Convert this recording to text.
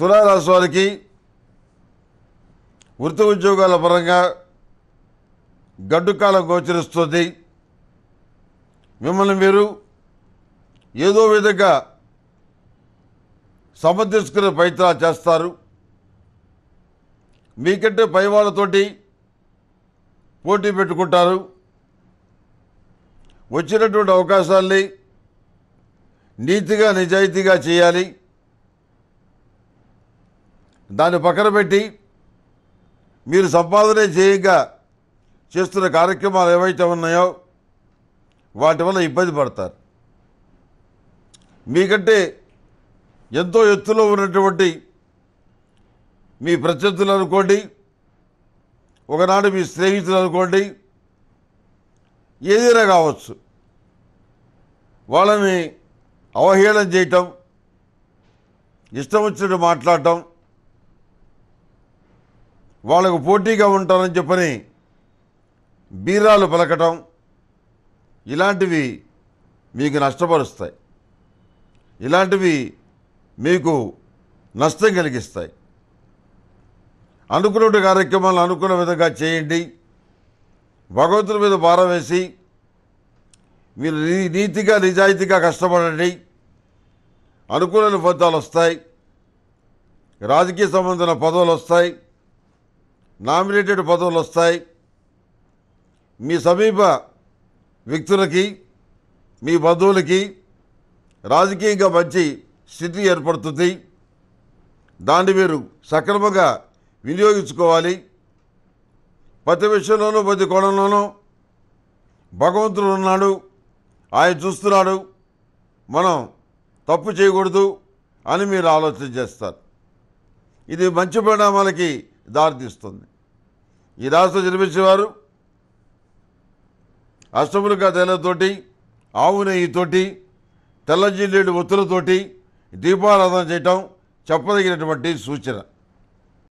తులారాశి వారికి వృత్తి ఉద్యోగాల పరంగా గడ్డుకాలం గోచరిస్తుంది మిమ్మల్ని మీరు ఏదో విధంగా సమర్థించుకునే ప్రయత్నాలు చేస్తారు మీకంటే వాళ్ళతోటి పోటీ పెట్టుకుంటారు వచ్చినటువంటి అవకాశాల్ని నీతిగా నిజాయితీగా చేయాలి దాన్ని పక్కన పెట్టి మీరు సంపాదన చేయగా చేస్తున్న కార్యక్రమాలు ఏవైతే ఉన్నాయో వాటి వల్ల ఇబ్బంది పడతారు మీకంటే ఎంతో ఎత్తులో ఉన్నటువంటి మీ ప్రత్యర్థులు అనుకోండి ఒకనాడు మీ స్నేహితులు అనుకోండి ఏదైనా కావచ్చు వాళ్ళని అవహేళన చేయటం ఇష్టం వచ్చినట్టు మాట్లాడటం వాళ్ళకు పోటీగా ఉంటారని చెప్పని బీరాలు పలకటం ఇలాంటివి మీకు నష్టపరుస్తాయి ఇలాంటివి మీకు నష్టం కలిగిస్తాయి అనుకున్న కార్యక్రమాలను అనుకున్న విధంగా చేయండి భగవంతుల మీద భారం వేసి మీరు నీతిగా నిజాయితీగా కష్టపడండి అనుకూల ఫలితాలు వస్తాయి రాజకీయ సంబంధమైన పదవులు వస్తాయి నామినేటెడ్ పదవులు వస్తాయి మీ సమీప వ్యక్తులకి మీ బంధువులకి రాజకీయంగా మంచి స్థితి ఏర్పడుతుంది దాన్ని మీరు సక్రమంగా వినియోగించుకోవాలి ప్రతి విషయంలోనూ ప్రతి కోణంలోనూ భగవంతుడు ఉన్నాడు ఆయన చూస్తున్నాడు మనం తప్పు చేయకూడదు అని మీరు ఆలోచన చేస్తారు ఇది మంచి పరిణామాలకి దారితీస్తుంది ఈ రాశిలో జన్మించేవారు అష్టములుగా తెల్లతోటి ఆవు నెయ్యితోటి తెల్లజిల్లేడు ఒత్తులతోటి దీపారాధన చేయటం చెప్పదగినటువంటి సూచన